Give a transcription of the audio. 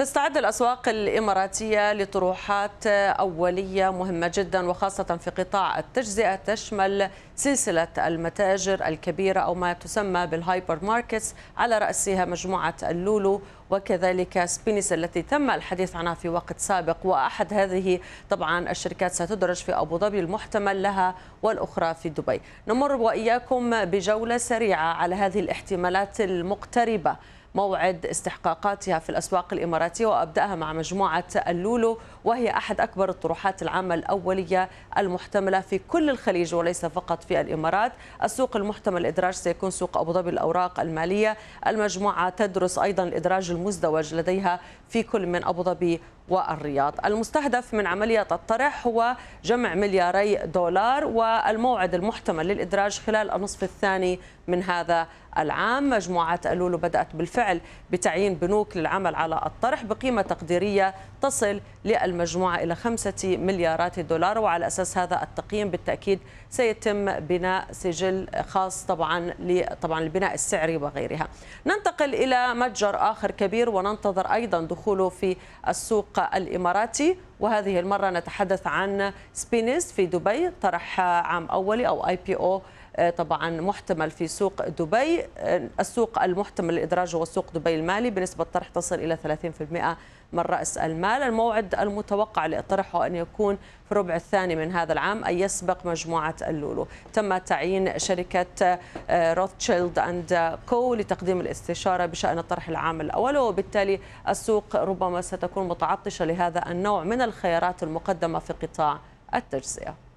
تستعد الأسواق الإماراتية لطروحات أولية مهمة جدا وخاصة في قطاع التجزئة تشمل سلسلة المتاجر الكبيرة أو ما تسمى بالهايبر ماركتس على رأسها مجموعة اللولو وكذلك سبينيس التي تم الحديث عنها في وقت سابق وأحد هذه طبعا الشركات ستدرج في أبو ظبي المحتمل لها والأخرى في دبي نمر وإياكم بجولة سريعة على هذه الاحتمالات المقتربة موعد استحقاقاتها في الأسواق الإماراتية وأبدأها مع مجموعة اللولو وهي أحد أكبر الطروحات العامة الأولية المحتملة في كل الخليج وليس فقط في الإمارات السوق المحتمل الإدراج سيكون سوق أبو ظبي الأوراق المالية المجموعة تدرس أيضا الإدراج المزدوج لديها في كل من أبو ظبي والرياض المستهدف من عملية الطرح هو جمع ملياري دولار والموعد المحتمل للإدراج خلال النصف الثاني من هذا العام مجموعة ألولو بدأت بالفعل بتعيين بنوك للعمل على الطرح بقيمة تقديرية تصل للمجموعة إلى خمسة مليارات دولار وعلى أساس هذا التقييم بالتأكيد سيتم بناء سجل خاص طبعا طبعا البناء السعري وغيرها ننتقل إلى متجر آخر كبير وننتظر أيضا دخوله في السوق السوق الإماراتي وهذه المرة نتحدث عن سبينيز في دبي طرح عام أولي أو آي بي أو آه، طبعا محتمل في سوق دبي آه، السوق المحتمل للادراج هو سوق دبي المالي بنسبة طرح تصل إلى 30% من رأس المال الموعد المتوقع لطرحه أن يكون في الربع الثاني من هذا العام أي يسبق مجموعة اللولو تم تعيين شركة روثشيلد أند كو لتقديم الاستشارة بشأن الطرح العام الأول وبالتالي السوق ربما ستكون متعطشة لهذا النوع من الخيارات المقدمة في قطاع التجزئة